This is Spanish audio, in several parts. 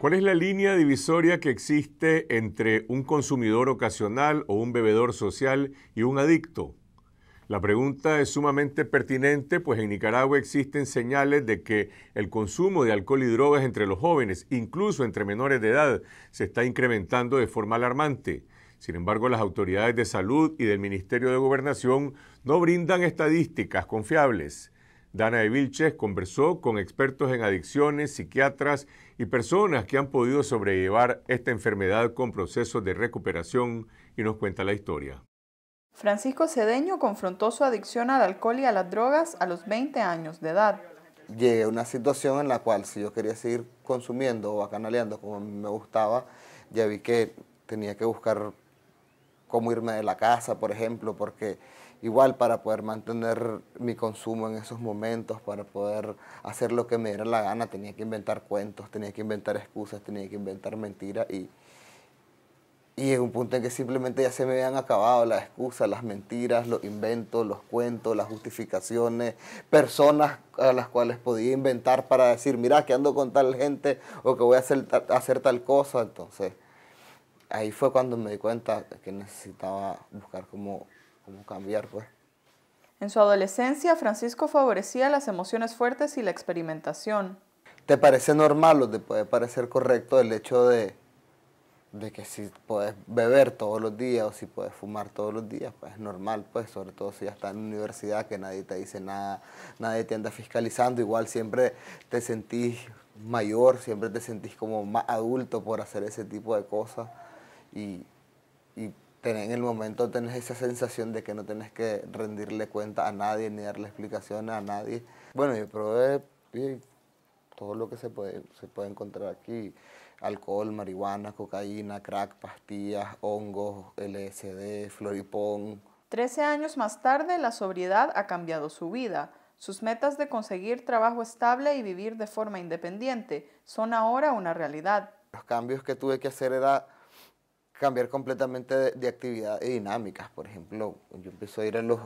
¿Cuál es la línea divisoria que existe entre un consumidor ocasional o un bebedor social y un adicto? La pregunta es sumamente pertinente, pues en Nicaragua existen señales de que el consumo de alcohol y drogas entre los jóvenes, incluso entre menores de edad, se está incrementando de forma alarmante. Sin embargo, las autoridades de salud y del Ministerio de Gobernación no brindan estadísticas confiables. Dana de Vilches conversó con expertos en adicciones, psiquiatras y personas que han podido sobrellevar esta enfermedad con procesos de recuperación y nos cuenta la historia. Francisco Cedeño confrontó su adicción al alcohol y a las drogas a los 20 años de edad. Llegué a una situación en la cual si yo quería seguir consumiendo o acanaleando como me gustaba, ya vi que tenía que buscar cómo irme de la casa, por ejemplo, porque igual para poder mantener mi consumo en esos momentos, para poder hacer lo que me diera la gana, tenía que inventar cuentos, tenía que inventar excusas, tenía que inventar mentiras y, y en un punto en que simplemente ya se me habían acabado las excusas, las mentiras, los inventos, los cuentos, las justificaciones, personas a las cuales podía inventar para decir, mira, que ando con tal gente o que voy a hacer, hacer tal cosa. Entonces, ahí fue cuando me di cuenta que necesitaba buscar como cómo cambiar, pues. En su adolescencia, Francisco favorecía las emociones fuertes y la experimentación. ¿Te parece normal o te puede parecer correcto el hecho de, de que si puedes beber todos los días o si puedes fumar todos los días, pues es normal, pues, sobre todo si ya estás en la universidad, que nadie te dice nada, nadie te anda fiscalizando, igual siempre te sentís mayor, siempre te sentís como más adulto por hacer ese tipo de cosas y en el momento tenés esa sensación de que no tenés que rendirle cuenta a nadie ni darle explicaciones a nadie. Bueno, yo probé todo lo que se puede, se puede encontrar aquí. Alcohol, marihuana, cocaína, crack, pastillas, hongos, LSD, floripón. Trece años más tarde, la sobriedad ha cambiado su vida. Sus metas de conseguir trabajo estable y vivir de forma independiente son ahora una realidad. Los cambios que tuve que hacer era cambiar completamente de, actividad y dinámicas. Por ejemplo, yo empiezo a ir a los,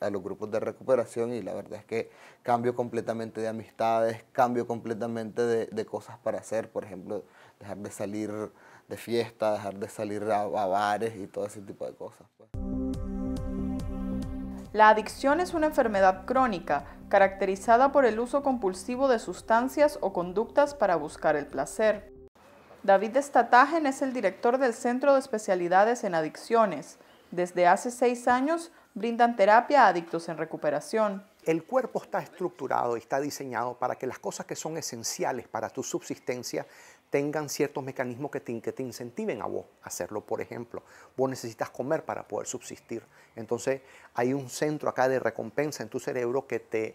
a los grupos de recuperación y la verdad es que cambio completamente de amistades, cambio completamente de, de cosas para hacer. Por ejemplo, dejar de salir de fiesta, dejar de salir a, bares y todo ese tipo de cosas. Pues. La adicción es una enfermedad crónica caracterizada por el uso compulsivo de sustancias o conductas para buscar el placer. David Estatagen es el director del Centro de Especialidades en Adicciones. Desde hace seis años brindan terapia a adictos en recuperación. El cuerpo está estructurado y está diseñado para que las cosas que son esenciales para tu subsistencia tengan ciertos mecanismos que te, incentiven a vos hacerlo. Por ejemplo, vos necesitas comer para poder subsistir. Entonces hay un centro acá de recompensa en tu cerebro que te,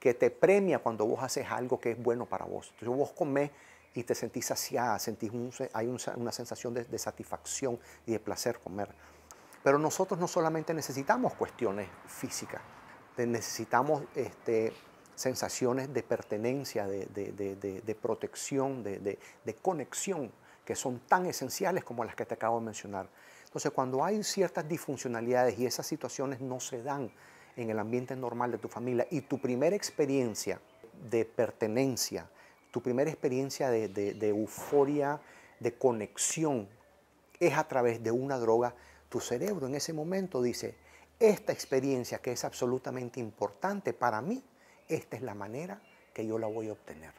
que te premia cuando vos haces algo que es bueno para vos. Entonces vos comés y te sentís saciada, sentís hay una sensación de, satisfacción y de placer comer. Pero nosotros no solamente necesitamos cuestiones físicas, necesitamos este, sensaciones de pertenencia, de, de, de protección, de, conexión, que son tan esenciales como las que te acabo de mencionar. Entonces, cuando hay ciertas disfuncionalidades y esas situaciones no se dan en el ambiente normal de tu familia y tu primera experiencia de pertenencia, tu primera experiencia de, euforia, de conexión, es a través de una droga, tu cerebro en ese momento dice, esta experiencia que es absolutamente importante para mí, esta es la manera que yo la voy a obtener.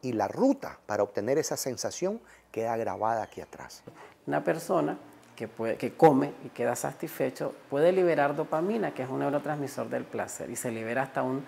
Y la ruta para obtener esa sensación queda grabada aquí atrás. Una persona que, que come y queda satisfecho puede liberar dopamina, que es un neurotransmisor del placer, y se libera hasta un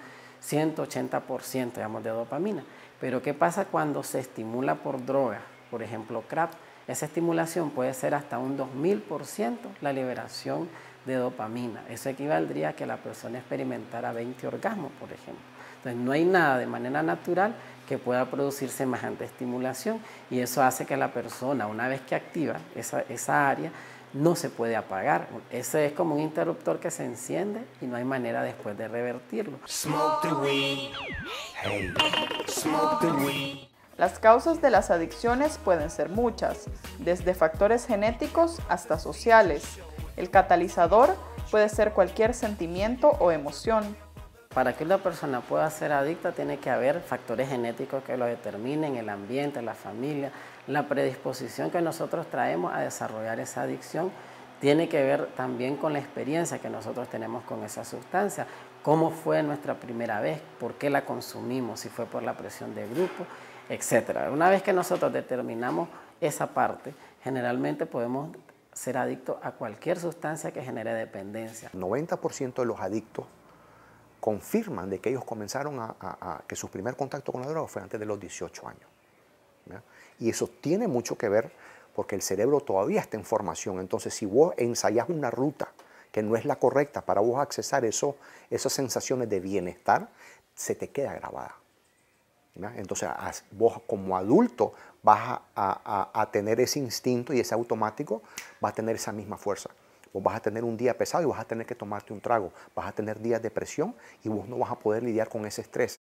180% digamos, de dopamina. Pero ¿qué pasa cuando se estimula por drogas? Por ejemplo, crap. Esa estimulación puede ser hasta un 2000% la liberación de dopamina. Eso equivaldría a que la persona experimentara 20 orgasmos, por ejemplo. Entonces no hay nada de manera natural que pueda producir semejante estimulación y eso hace que la persona, una vez que activa esa, esa área, no se puede apagar. Ese es como un interruptor que se enciende y no hay manera después de revertirlo. Las causas de las adicciones pueden ser muchas, desde factores genéticos hasta sociales. El catalizador puede ser cualquier sentimiento o emoción. Para que una persona pueda ser adicta tiene que haber factores genéticos que lo determinen, el ambiente, la familia, la predisposición que nosotros traemos a desarrollar esa adicción tiene que ver también con la experiencia que nosotros tenemos con esa sustancia, cómo fue nuestra primera vez, por qué la consumimos, si fue por la presión de grupo, etc. Una vez que nosotros determinamos esa parte, generalmente podemos ser adictos a cualquier sustancia que genere dependencia. 90% de los adictos confirman de que ellos comenzaron a, que su primer contacto con la droga fue antes de los 18 años. Y eso tiene mucho que ver porque el cerebro todavía está en formación. Entonces, si vos ensayás una ruta que no es la correcta para vos accesar eso, esas sensaciones de bienestar, se te queda grabada. Entonces, vos como adulto vas a, a, tener ese instinto y ese automático, vas a tener esa misma fuerza. Vos vas a tener un día pesado y vas a tener que tomarte un trago, vas a tener días de presión y vos no vas a poder lidiar con ese estrés.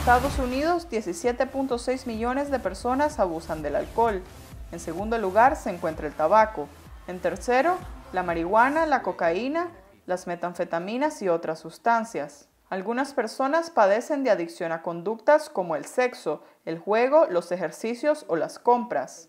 Estados Unidos, 17.6 millones de personas abusan del alcohol. En segundo lugar se encuentra el tabaco. En tercero, la marihuana, la cocaína, las metanfetaminas y otras sustancias. Algunas personas padecen de adicción a conductas como el sexo, el juego, los ejercicios o las compras.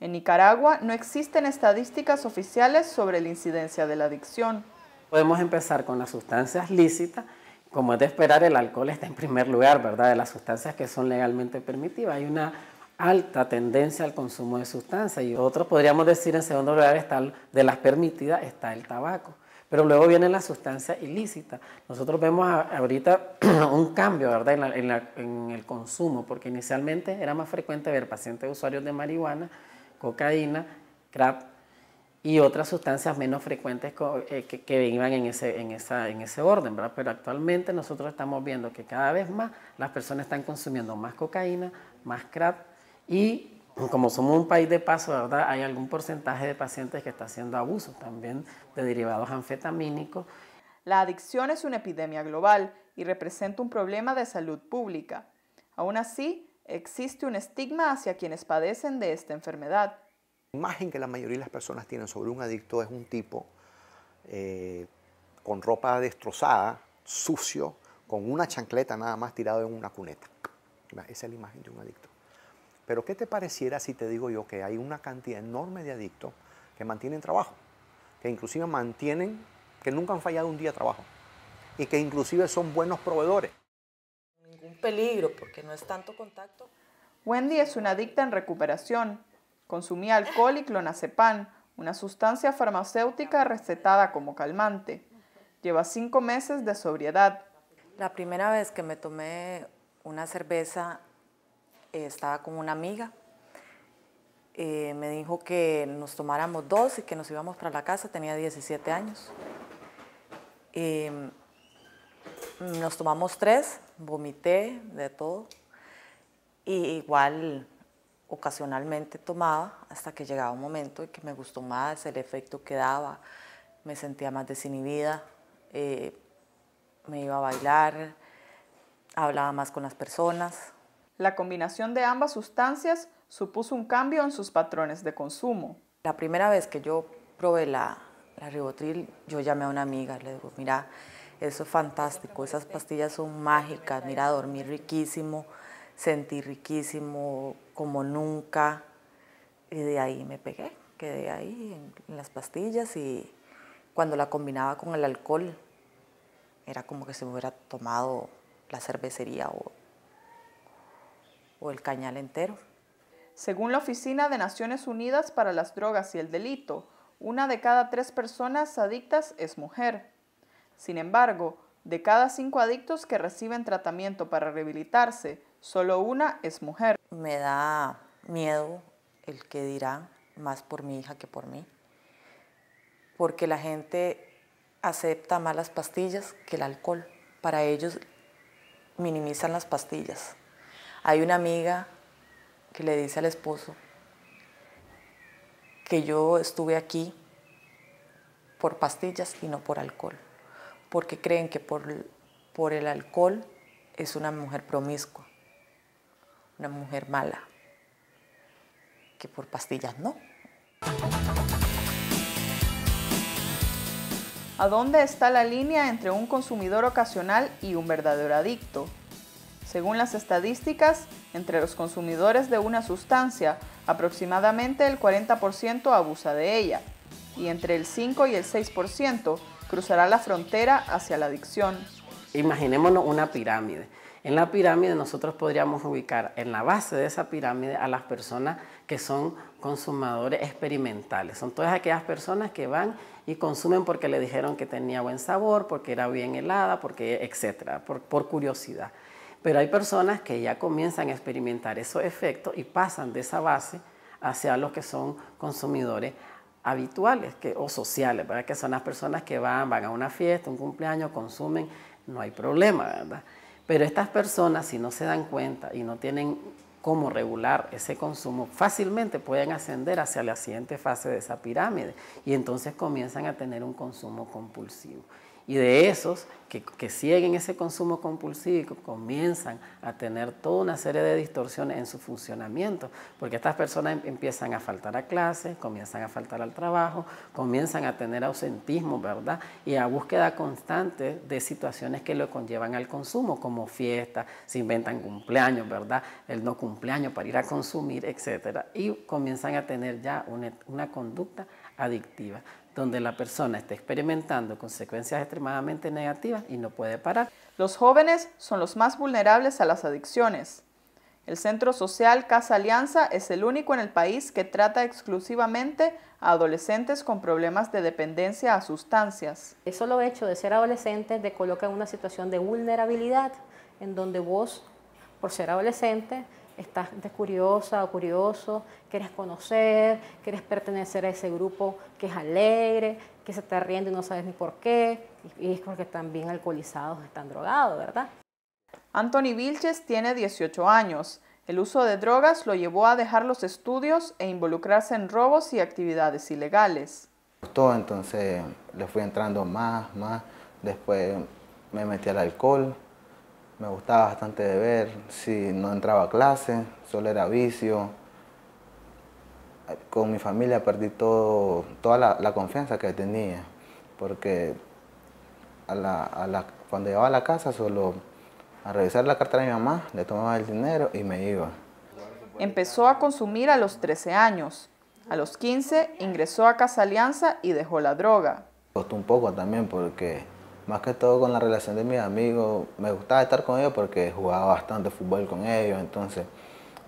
En Nicaragua no existen estadísticas oficiales sobre la incidencia de la adicción. Podemos empezar con las sustancias lícitas como es de esperar, el alcohol está en primer lugar, ¿verdad? De las sustancias que son legalmente permitidas. Hay una alta tendencia al consumo de sustancias y otros podríamos decir en segundo lugar está de las permitidas está el tabaco. Pero luego vienen la sustancias ilícita. Nosotros vemos ahorita un cambio ¿verdad? En, en, el consumo, porque inicialmente era más frecuente ver pacientes usuarios de marihuana, cocaína, crack y otras sustancias menos frecuentes eh, que, que iban en ese, en, esa, en ese orden, ¿verdad? Pero actualmente nosotros estamos viendo que cada vez más las personas están consumiendo más cocaína, más crack y como somos un país de paso, ¿verdad? Hay algún porcentaje de pacientes que está haciendo abuso también de derivados anfetamínicos. La adicción es una epidemia global y representa un problema de salud pública. Aún así, existe un estigma hacia quienes padecen de esta enfermedad imagen que la mayoría de las personas tienen sobre un adicto es un tipo eh, con ropa destrozada, sucio, con una chancleta nada más tirado en una cuneta. Esa es la imagen de un adicto. Pero ¿qué te pareciera si te digo yo que hay una cantidad enorme de adictos que mantienen trabajo, que inclusive mantienen, que nunca han fallado un día de trabajo y que inclusive son buenos proveedores? Ningún peligro porque no es tanto contacto. Wendy es una adicta en recuperación Consumía alcohol y clonazepam, una sustancia farmacéutica recetada como calmante. Lleva cinco meses de sobriedad. La primera vez que me tomé una cerveza eh, estaba con una amiga. Eh, me dijo que nos tomáramos dos y que nos íbamos para la casa. Tenía 17 años. Em, nos tomamos tres, vomité de todo. Y igual ocasionalmente tomaba hasta que llegaba un momento en que me gustó más el efecto que daba, me sentía más desinhibida, eh, me iba a bailar, hablaba más con las personas. La combinación de ambas sustancias supuso un cambio en sus patrones de consumo. La primera vez que yo probé la, la ribotril, yo llamé a una amiga, le digo, mira, eso es fantástico, esas pastillas son mágicas, mira, dormí riquísimo sentí riquísimo como nunca y de ahí me pegué, quedé ahí en, las pastillas y cuando la combinaba con el alcohol era como que se me hubiera tomado la cervecería o, o el cañal entero. Según la Oficina de Naciones Unidas para las Drogas y el Delito, una de cada tres personas adictas es mujer. Sin embargo, de cada cinco adictos que reciben tratamiento para rehabilitarse, Solo una es mujer. Me da miedo el que dirá más por mi hija que por mí, porque la gente acepta más las pastillas que el alcohol. Para ellos minimizan las pastillas. Hay una amiga que le dice al esposo que yo estuve aquí por pastillas y no por alcohol, porque creen que por, por el alcohol es una mujer promiscua una mujer mala, que por pastillas no. ¿A dónde está la línea entre un consumidor ocasional y un verdadero adicto? Según las estadísticas, entre los consumidores de una sustancia, aproximadamente el 40% abusa de ella y entre el 5 y el 6% cruzará la frontera hacia la adicción. Imaginémonos una pirámide en la pirámide nosotros podríamos ubicar en la base de esa pirámide a las personas que son consumadores experimentales. Son todas aquellas personas que van y consumen porque le dijeron que tenía buen sabor, porque era bien helada, porque etcétera, por, curiosidad. Pero hay personas que ya comienzan a experimentar esos efectos y pasan de esa base hacia los que son consumidores habituales que, o sociales, para que son las personas que van, van a una fiesta, un cumpleaños, consumen, no hay problema, ¿verdad? Pero estas personas, si no se dan cuenta y no tienen cómo regular ese consumo, fácilmente pueden ascender hacia la siguiente fase de esa pirámide y entonces comienzan a tener un consumo compulsivo. Y de esos que, siguen ese consumo compulsivo comienzan a tener toda una serie de distorsiones en su funcionamiento, porque estas personas em, empiezan a faltar a clases, comienzan a faltar al trabajo, comienzan a tener ausentismo, ¿verdad? Y a búsqueda constante de situaciones que lo conllevan al consumo, como fiestas, se inventan cumpleaños, ¿verdad? El no cumpleaños para ir a consumir, etc. Y comienzan a tener ya una conducta adictiva, donde la persona está experimentando consecuencias extremadamente negativas y no puede parar. Los jóvenes son los más vulnerables a las adicciones. El Centro Social Casa Alianza es el único en el país que trata exclusivamente a adolescentes con problemas de dependencia a sustancias. Eso lo hecho de ser adolescente te coloca en una situación de vulnerabilidad en donde vos, por ser adolescente, estás curiosa o curioso, quieres conocer, quieres pertenecer a ese grupo que es alegre, que se está riendo y no sabes ni por qué, y es porque están bien alcoholizados están drogados, ¿verdad? Anthony Vilches tiene 18 años. El uso de drogas lo llevó a dejar los estudios e involucrarse en robos y actividades ilegales. Todo entonces le fui entrando más, más. Después me metí al alcohol, me gustaba bastante beber, ver, si no entraba a clase, solo era vicio. Con mi familia perdí todo, toda la, confianza que tenía, porque a la, cuando llegaba a la casa solo a revisar la carta de mi mamá, le tomaba el dinero y me iba. Empezó a consumir a los 13 años. A los 15 ingresó a Casa Alianza y dejó la droga. Costó un poco también porque más que todo con la relación de mis amigos, me gustaba estar con ellos porque jugaba bastante fútbol con ellos, entonces,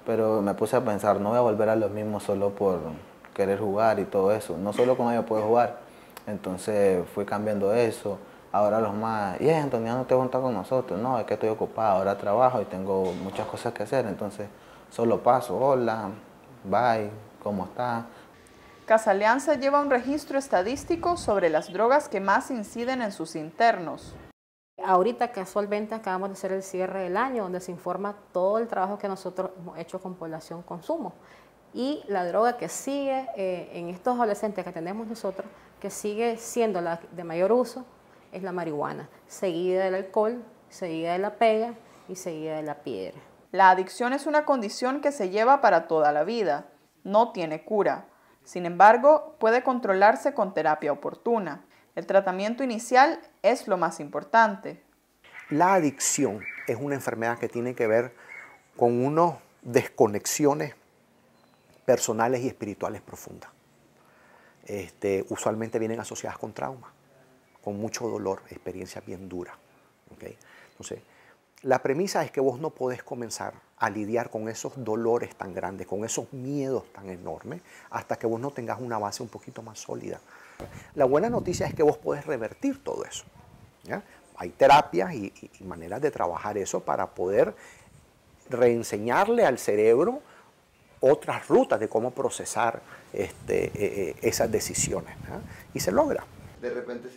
pero me puse a pensar, no voy a volver a los mismos solo por querer jugar y todo eso, no solo con ellos puedo jugar, entonces fui cambiando eso, ahora los más, y es, eh, Antonio no te juntas con nosotros, no, es que estoy ocupado, ahora trabajo y tengo muchas cosas que hacer, entonces solo paso, hola, bye, ¿cómo estás? Alianza lleva un registro estadístico sobre las drogas que más inciden en sus internos. Ahorita casualmente acabamos de hacer el cierre del año donde se informa todo el trabajo que nosotros hemos hecho con población consumo y la droga que sigue eh, en estos adolescentes que tenemos nosotros, que sigue siendo la de mayor uso, es la marihuana, seguida del alcohol, seguida de la pega y seguida de la piedra. La adicción es una condición que se lleva para toda la vida, no tiene cura. Sin embargo, puede controlarse con terapia oportuna. El tratamiento inicial es lo más importante. La adicción es una enfermedad que tiene que ver con unas desconexiones personales y espirituales profundas. Este, usualmente vienen asociadas con trauma, con mucho dolor, experiencias bien duras. Entonces, la premisa es que vos no podés comenzar a lidiar con esos dolores tan grandes, con esos miedos tan enormes, hasta que vos no tengas una base un poquito más sólida. La buena noticia es que vos podés revertir todo eso. Hay terapias y, maneras de trabajar eso para poder reenseñarle al cerebro otras rutas de cómo procesar este, e, e, esas decisiones. Y se logra.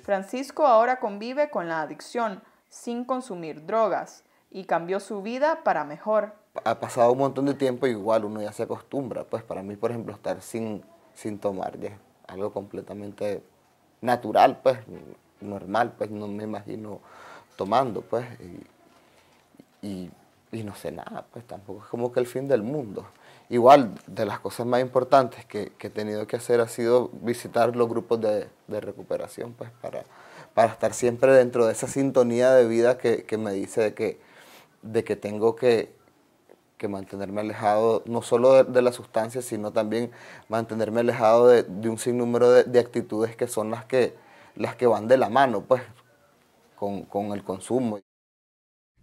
Francisco ahora convive con la adicción sin consumir drogas y cambió su vida para mejor ha pasado un montón de tiempo igual uno ya se acostumbra. Pues para mí, por ejemplo, estar sin, sin tomar ya es algo completamente natural, pues normal, pues no me imagino tomando, pues. Y, no sé nada, pues tampoco es como que el fin del mundo. Igual, de las cosas más importantes que, he tenido que hacer ha sido visitar los grupos de, recuperación, pues para, para estar siempre dentro de esa sintonía de vida que, que me dice que, de que tengo que, que mantenerme alejado no solo de, la sustancia, sino también mantenerme alejado de, un sinnúmero de, de, actitudes que son las que, las que van de la mano pues, con, con el consumo.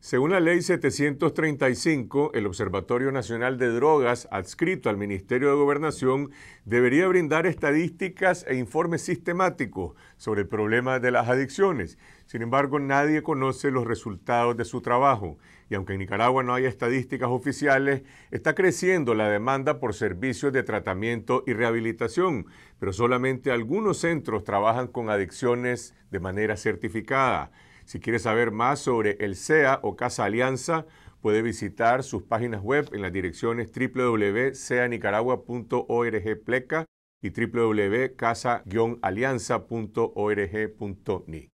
Según la ley 735, el Observatorio Nacional de Drogas, adscrito al Ministerio de Gobernación, debería brindar estadísticas e informes sistemáticos sobre el problema de las adicciones. Sin embargo, nadie conoce los resultados de su trabajo. Y aunque en Nicaragua no hay estadísticas oficiales, está creciendo la demanda por servicios de tratamiento y rehabilitación, pero solamente algunos centros trabajan con adicciones de manera certificada. Si quieres saber más sobre el CEA o Casa Alianza, puede visitar sus páginas web en las direcciones www.ceanicaragua.org pleca y www.casa-alianza.org.ni.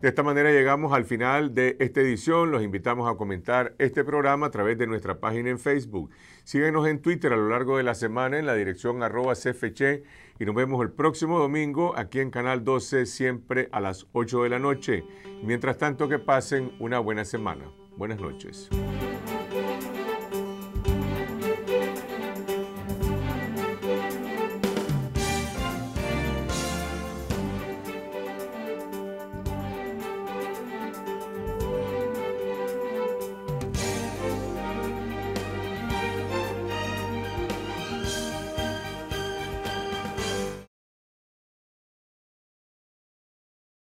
De esta manera llegamos al final de esta edición. Los invitamos a comentar este programa a través de nuestra página en Facebook. Síguenos en Twitter a lo largo de la semana en la dirección arroba y nos vemos el próximo domingo aquí en Canal 12, siempre a las 8 de la noche. Mientras tanto, que pasen una buena semana. Buenas noches.